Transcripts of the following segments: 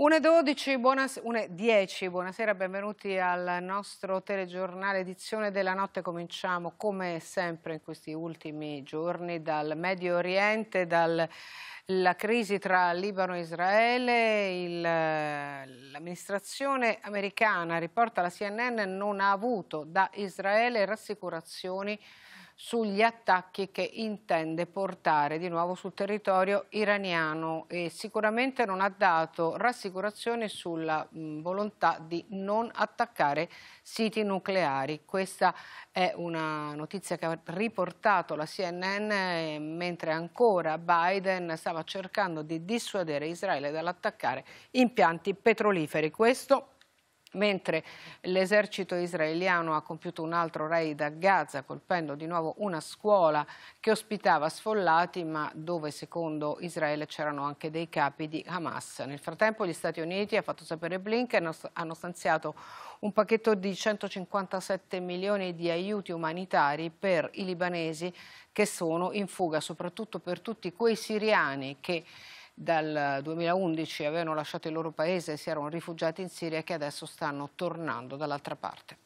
1.12, buonas- 1.10, buonasera, benvenuti al nostro telegiornale edizione della notte. Cominciamo come sempre in questi ultimi giorni dal Medio Oriente, dalla crisi tra Libano e Israele, l'amministrazione americana, riporta la CNN, non ha avuto da Israele rassicurazioni sugli attacchi che intende portare di nuovo sul territorio iraniano e sicuramente non ha dato rassicurazione sulla mh, mm, volontà di non attaccare siti nucleari. Questa è una notizia che ha riportato la CNN eh, mentre ancora Biden stava cercando di dissuadere Israele dall'attaccare impianti petroliferi. Questo Mentre l'esercito israeliano ha compiuto un altro raid a Gaza, colpendo di nuovo una scuola che ospitava sfollati, ma dove secondo Israele c'erano anche dei capi di Hamas. Nel frattempo gli Stati Uniti, ha fatto sapere Blinken, hanno stanziato un pacchetto di 157 milioni di aiuti umanitari per i libanesi che sono in fuga, soprattutto per tutti quei siriani che dal 2011 avevano lasciato il loro paese e si erano rifugiati in Siria e che adesso stanno tornando dall'altra parte.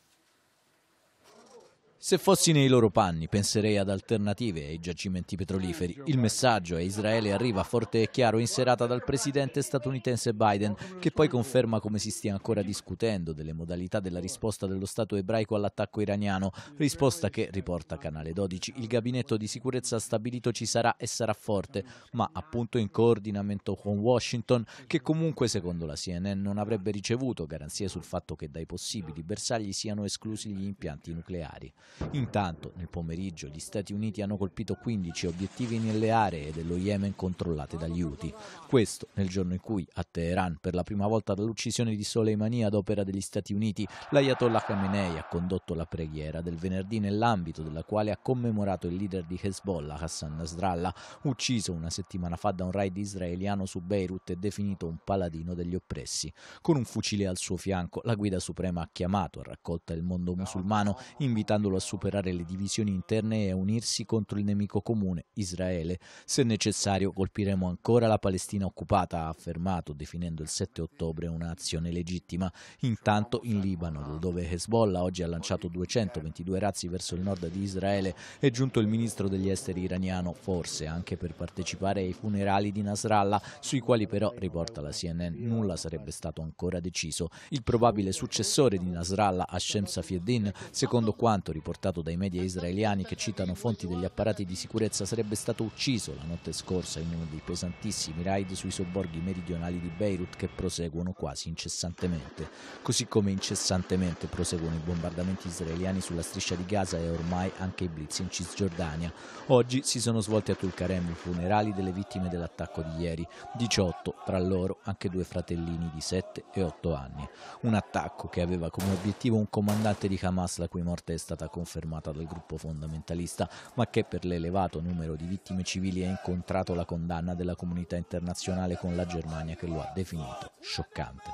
Se fossi nei loro panni penserei ad alternative ai giacimenti petroliferi. Il messaggio a Israele arriva forte e chiaro in serata dal presidente statunitense Biden, che poi conferma come si stia ancora discutendo delle modalità della risposta dello Stato ebraico all'attacco iraniano, risposta che, riporta Canale 12, il gabinetto di sicurezza ha stabilito ci sarà e sarà forte, ma appunto in coordinamento con Washington, che comunque secondo la CNN non avrebbe ricevuto garanzie sul fatto che dai possibili bersagli siano esclusi gli impianti nucleari. Intanto, nel pomeriggio, gli Stati Uniti hanno colpito 15 obiettivi nelle aree dello Yemen controllate dagli Houthi. Questo nel giorno in cui, a Teheran, per la prima volta dall'uccisione di Soleimani ad opera degli Stati Uniti, l'Ayatollah Khamenei ha condotto la preghiera del venerdì nell'ambito della quale ha commemorato il leader di Hezbollah, Hassan Nasrallah, ucciso una settimana fa da un raid israeliano su Beirut e definito un paladino degli oppressi. Con un fucile al suo fianco, la guida suprema ha chiamato a raccolta il mondo musulmano, invitandolo a superare le divisioni interne e a unirsi contro il nemico comune, Israele. Se necessario colpiremo ancora la Palestina occupata, ha affermato, definendo il 7 ottobre un'azione legittima. Intanto in Libano, dove Hezbollah oggi ha lanciato 222 razzi verso il nord di Israele, è giunto il ministro degli esteri iraniano, forse anche per partecipare ai funerali di Nasrallah, sui quali però, riporta la CNN, nulla sarebbe stato ancora deciso. Il probabile successore di Nasrallah, Hashem Safieddin, secondo quanto riportato riportato dai media israeliani che citano fonti degli apparati di sicurezza, sarebbe stato ucciso la notte scorsa in uno dei pesantissimi raid sui sobborghi meridionali di Beirut che proseguono quasi incessantemente, così come incessantemente proseguono i bombardamenti israeliani sulla striscia di Gaza e ormai anche i blitz in Cisgiordania. Oggi si sono svolti a Tulkarem i funerali delle vittime dell'attacco di ieri, 18 tra loro anche due fratellini di 7 e 8 anni. Un attacco che aveva come obiettivo un comandante di Hamas la cui morte è stata confermata confermata dal gruppo fondamentalista, ma che per l'elevato numero di vittime civili ha incontrato la condanna della comunità internazionale con la Germania che lo ha definito scioccante.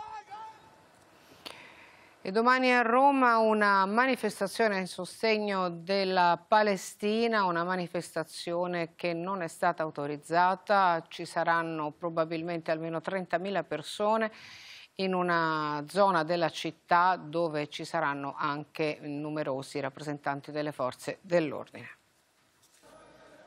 E domani a Roma una manifestazione in sostegno della Palestina, una manifestazione che non è stata autorizzata, ci saranno probabilmente almeno 30.000 persone in una zona della città dove ci saranno anche numerosi rappresentanti delle forze dell'ordine.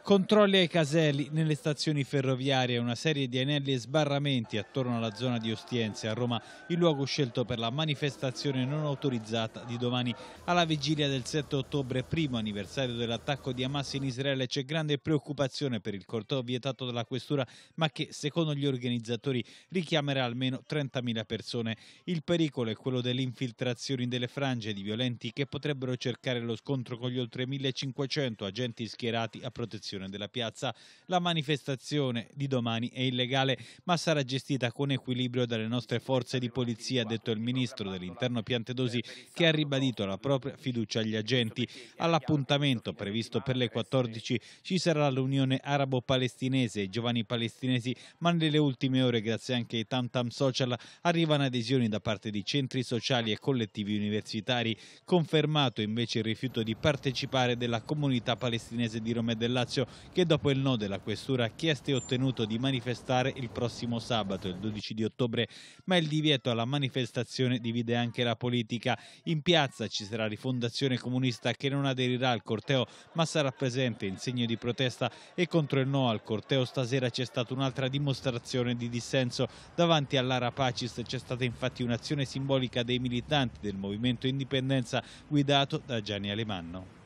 Controlli ai caselli nelle stazioni ferroviarie, una serie di anelli e sbarramenti attorno alla zona di Ostiense a Roma, il luogo scelto per la manifestazione non autorizzata di domani. Alla vigilia del 7 ottobre, primo anniversario dell'attacco di Hamas in Israele, c'è grande preoccupazione per il corteo vietato dalla questura, ma che secondo gli organizzatori richiamerà almeno 30.000 persone. Il pericolo è quello delle infiltrazioni delle frange di violenti che potrebbero cercare lo scontro con gli oltre 1.500 agenti schierati a protezione direzione della piazza. La manifestazione di domani è illegale, ma sarà gestita con equilibrio dalle nostre forze di polizia, ha detto il ministro dell'interno Piantedosi, che ha ribadito la propria fiducia agli agenti. All'appuntamento previsto per le 14 ci sarà l'Unione Arabo-Palestinese e giovani palestinesi, ma nelle ultime ore, grazie anche ai Tantam Social, arrivano adesioni da parte di centri sociali e collettivi universitari. Confermato invece il rifiuto di partecipare della comunità palestinese di Roma e del Lazio silenzio che dopo il no della questura ha chiesto e ottenuto di manifestare il prossimo sabato, il 12 di ottobre, ma il divieto alla manifestazione divide anche la politica. In piazza ci sarà rifondazione comunista che non aderirà al corteo ma sarà presente in segno di protesta e contro il no al corteo stasera c'è stata un'altra dimostrazione di dissenso. Davanti all'Ara Pacis c'è stata infatti un'azione simbolica dei militanti del movimento indipendenza guidato da Gianni Alemanno.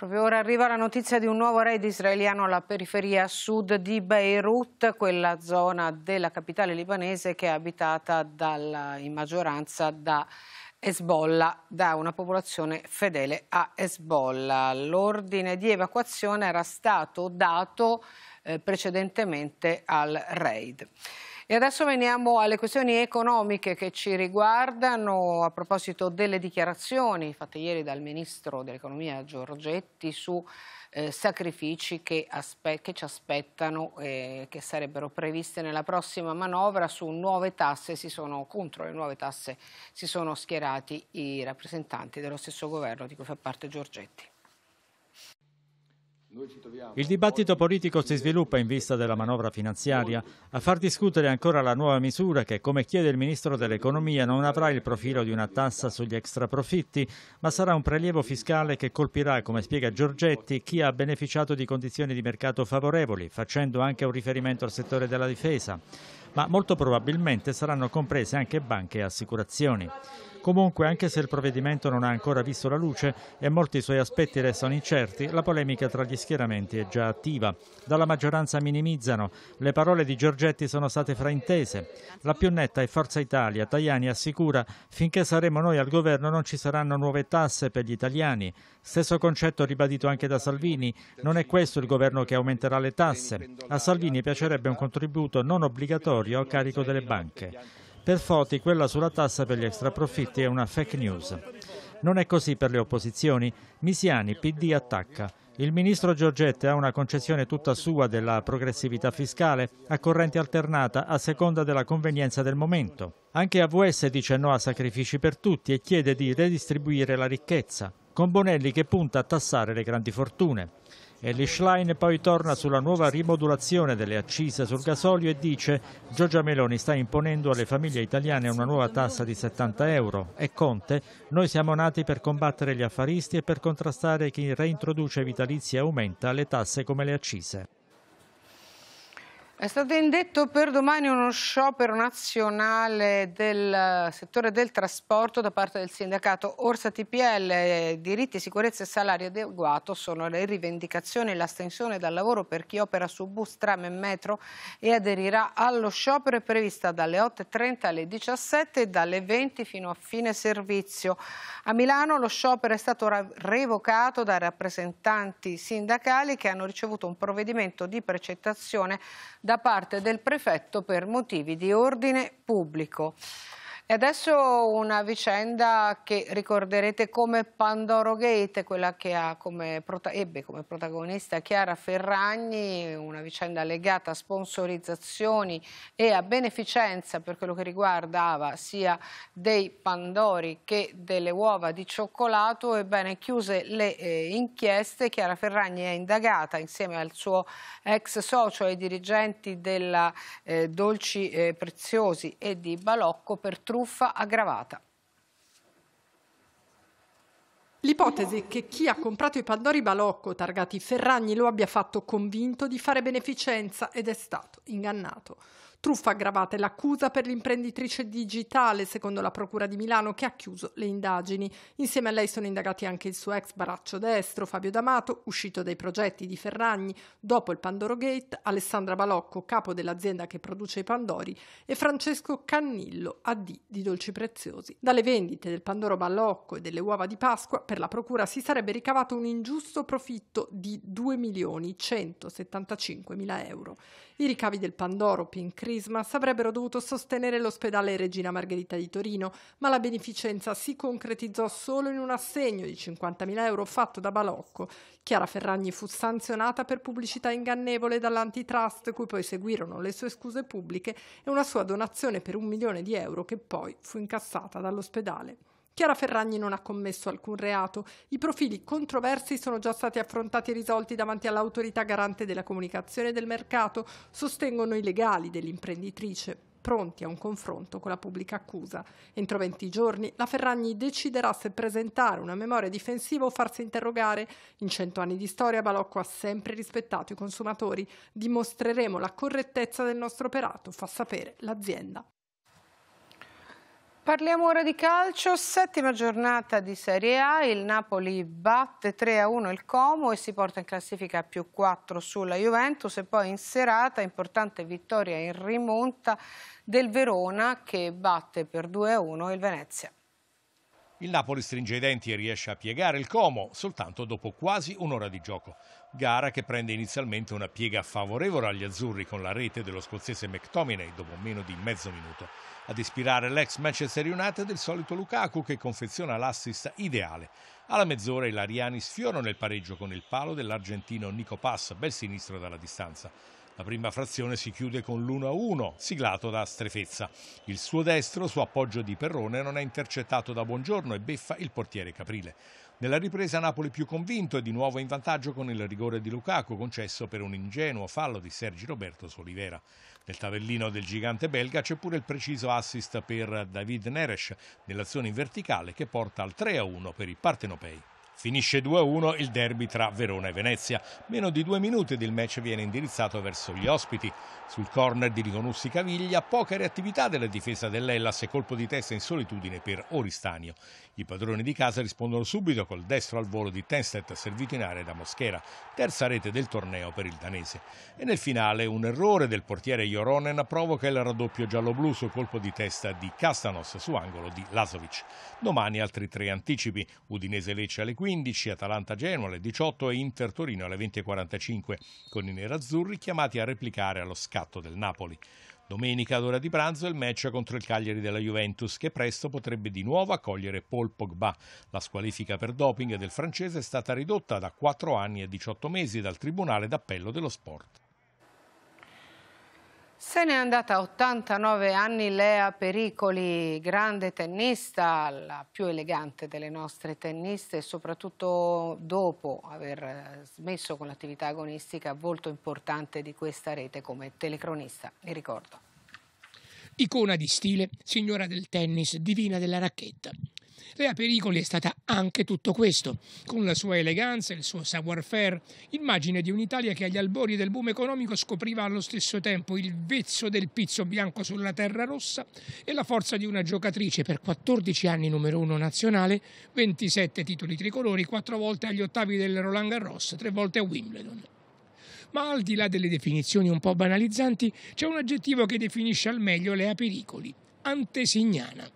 Proprio ora arriva la notizia di un nuovo raid israeliano alla periferia sud di Beirut, quella zona della capitale libanese che è abitata dalla, in maggioranza da Hezbollah, da una popolazione fedele a Hezbollah. L'ordine di evacuazione era stato dato eh, precedentemente al raid. E adesso veniamo alle questioni economiche che ci riguardano a proposito delle dichiarazioni fatte ieri dal Ministro dell'Economia Giorgetti su eh, sacrifici che, che, ci aspettano e eh, che sarebbero previste nella prossima manovra su nuove tasse, sono, contro le nuove tasse si sono schierati i rappresentanti dello stesso governo di cui fa parte Giorgetti. Il dibattito politico si sviluppa in vista della manovra finanziaria a far discutere ancora la nuova misura che, come chiede il Ministro dell'Economia, non avrà il profilo di una tassa sugli extraprofitti, ma sarà un prelievo fiscale che colpirà, come spiega Giorgetti, chi ha beneficiato di condizioni di mercato favorevoli, facendo anche un riferimento al settore della difesa. Ma molto probabilmente saranno comprese anche banche e assicurazioni. Comunque, anche se il provvedimento non ha ancora visto la luce e molti suoi aspetti restano incerti, la polemica tra gli schieramenti è già attiva. Dalla maggioranza minimizzano, le parole di Giorgetti sono state fraintese. La più netta è Forza Italia, Tajani assicura finché saremo noi al governo non ci saranno nuove tasse per gli italiani. Stesso concetto ribadito anche da Salvini, non è questo il governo che aumenterà le tasse. A Salvini piacerebbe un contributo non obbligatorio a carico delle banche. Per Foti quella sulla tassa per gli extraprofitti è una fake news. Non è così per le opposizioni. Misiani, PD attacca. Il ministro Giorgette ha una concessione tutta sua della progressività fiscale a corrente alternata a seconda della convenienza del momento. Anche AVS dice no a sacrifici per tutti e chiede di redistribuire la ricchezza, con Bonelli che punta a tassare le grandi fortune. E l'Ischlein poi torna sulla nuova rimodulazione delle accise sul gasolio e dice Giorgia Meloni sta imponendo alle famiglie italiane una nuova tassa di 70 euro e Conte noi siamo nati per combattere gli affaristi e per contrastare chi reintroduce vitalizi e aumenta le tasse come le accise. È stato indetto per domani uno sciopero nazionale del eh, settore del trasporto da parte del sindacato Orsa TPL. Eh, diritti, sicurezza e salario adeguato sono le rivendicazioni l'astensione dal lavoro per chi opera su bus, tram e metro e aderirà allo sciopero è prevista dalle 8.30 alle 17 e dalle 20 fino a fine servizio. A Milano lo sciopero è stato revocato dai rappresentanti sindacali che hanno ricevuto un provvedimento di precettazione da parte del prefetto per motivi di ordine pubblico. E adesso una vicenda che ricorderete come Pandoro Gate, quella che come ebbe come protagonista Chiara Ferragni, una vicenda legata a sponsorizzazioni e a beneficenza per quello che riguardava sia dei pandori che delle uova di cioccolato. Ebbene, chiuse le eh, inchieste, Chiara Ferragni è indagata insieme al suo ex socio e ai dirigenti della eh, Dolci eh, Preziosi e di Balocco per truccare truffa aggravata. L'ipotesi è che chi ha comprato i Pandori Balocco targati Ferragni lo abbia fatto convinto di fare beneficenza ed è stato ingannato. Truffa aggravata è l'accusa per l'imprenditrice digitale, secondo la Procura di Milano, che ha chiuso le indagini. Insieme a lei sono indagati anche il suo ex baraccio destro, Fabio D'Amato, uscito dai progetti di Ferragni dopo il Pandoro Gate, Alessandra Balocco, capo dell'azienda che produce i Pandori, e Francesco Cannillo, AD di Dolci Preziosi. Dalle vendite del Pandoro Balocco e delle uova di Pasqua, per la Procura si sarebbe ricavato un ingiusto profitto di 2 milioni 175 mila euro. I ricavi del Pandoro, Piencredi, Prismas avrebbero dovuto sostenere l'ospedale Regina Margherita di Torino, ma la beneficenza si concretizzò solo in un assegno di 50.000 euro fatto da Balocco. Chiara Ferragni fu sanzionata per pubblicità ingannevole dall'antitrust, cui poi seguirono le sue scuse pubbliche e una sua donazione per un milione di euro che poi fu incassata dall'ospedale. Chiara Ferragni non ha commesso alcun reato. I profili controversi sono già stati affrontati e risolti davanti all'autorità garante della comunicazione del mercato, sostengono i legali dell'imprenditrice pronti a un confronto con la pubblica accusa. Entro 20 giorni la Ferragni deciderà se presentare una memoria difensiva o farsi interrogare. In cento anni di storia Balocco ha sempre rispettato i consumatori. Dimostreremo la correttezza del nostro operato, fa sapere l'azienda. Parliamo ora di calcio, settima giornata di Serie A, il Napoli batte 3-1 il Como e si porta in classifica a più 4 sulla Juventus e poi in serata importante vittoria in rimonta del Verona che batte per 2-1 il Venezia. Il Napoli stringe i denti e riesce a piegare il Como soltanto dopo quasi un'ora di gioco. Gara che prende inizialmente una piega favorevole agli azzurri con la rete dello scozzese McTominay dopo meno di mezzo minuto. Ad ispirare l'ex Manchester United il solito Lukaku che confeziona l'assist ideale. Alla mezz'ora i Lariani sfiorano il pareggio con il palo dell'argentino Nico Pass, bel sinistro dalla distanza. La prima frazione si chiude con l'1-1, siglato da Strefezza. Il suo destro, su appoggio di Perrone, non è intercettato da Buongiorno e beffa il portiere Caprile. Nella ripresa Napoli più convinto e di nuovo in vantaggio con il rigore di Lukaku concesso per un ingenuo fallo di Sergi Roberto Solivera. Nel tabellino del gigante belga c'è pure il preciso assist per David Neres nell'azione in verticale che porta al 3-1 per i partenopei. Finisce 2-1 il derby tra Verona e Venezia. Meno di due minuti ed il match viene indirizzato verso gli ospiti. Sul corner di Rigonussi Caviglia, poca reattività della difesa dell'Ellas e colpo di testa in solitudine per Oristanio. I padroni di casa rispondono subito col destro al volo di Tenstedt servito in area da Moschera, terza rete del torneo per il danese. E nel finale un errore del portiere Joronen provoca il raddoppio giallo-blu sul colpo di testa di Castanos su angolo di Lasovic. Domani altri tre anticipi, Udinese Lecce alle 15 15, Atalanta-Genoa alle 18 e Inter-Torino alle 20.45, con i nerazzurri chiamati a replicare allo scatto del Napoli. Domenica ad ora di pranzo il match contro il Cagliari della Juventus che presto potrebbe di nuovo accogliere Paul Pogba. La squalifica per doping del francese è stata ridotta da 4 anni e 18 mesi dal Tribunale d'Appello dello Sport. Se n'è andata a 89 anni Lea Pericoli, grande tennista, la più elegante delle nostre tenniste, soprattutto dopo aver eh, smesso con l'attività agonistica, molto importante di questa rete come telecronista, mi ricordo. Icona di stile, signora del tennis, divina della racchetta. Lea Pericoli è stata anche tutto questo, con la sua eleganza, il suo savoir-faire, immagine di un'Italia che agli albori del boom economico scopriva allo stesso tempo il vezzo del pizzo bianco sulla terra rossa e la forza di una giocatrice per 14 anni numero uno nazionale, 27 titoli tricolori, 4 volte agli ottavi del Roland Garros, 3 volte a Wimbledon ma al di là delle definizioni un po' banalizzanti c'è un aggettivo che definisce al meglio Lea Pericoli, antesignana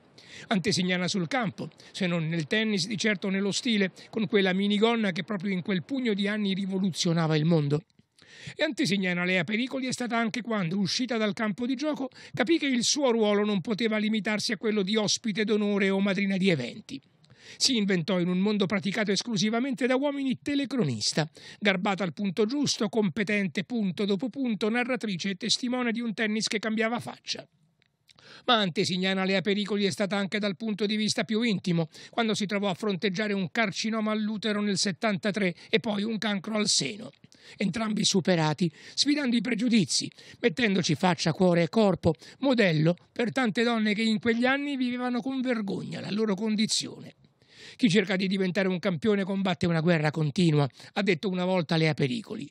antesignana sul campo, se non nel tennis, di certo nello stile, con quella minigonna che proprio in quel pugno di anni rivoluzionava il mondo. E antesignana Lea Pericoli è stata anche quando, uscita dal campo di gioco, capì che il suo ruolo non poteva limitarsi a quello di ospite d'onore o madrina di eventi. Si inventò in un mondo praticato esclusivamente da uomini telecronista, garbata al punto giusto, competente punto dopo punto, narratrice e testimone di un tennis che cambiava faccia ma antesignana Lea Pericoli è stata anche dal punto di vista più intimo, quando si trovò a fronteggiare un carcinoma all'utero nel 73 e poi un cancro al seno. Entrambi superati, sfidando i pregiudizi, mettendoci faccia, cuore e corpo, modello per tante donne che in quegli anni vivevano con vergogna la loro condizione. Chi cerca di diventare un campione combatte una guerra continua, ha detto una volta Lea Pericoli,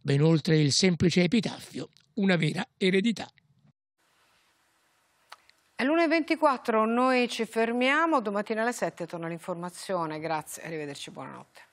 ben oltre il semplice epitaffio, una vera eredità. È l'1.24, noi ci fermiamo, domattina alle 7 torna l'informazione, grazie, arrivederci, buonanotte.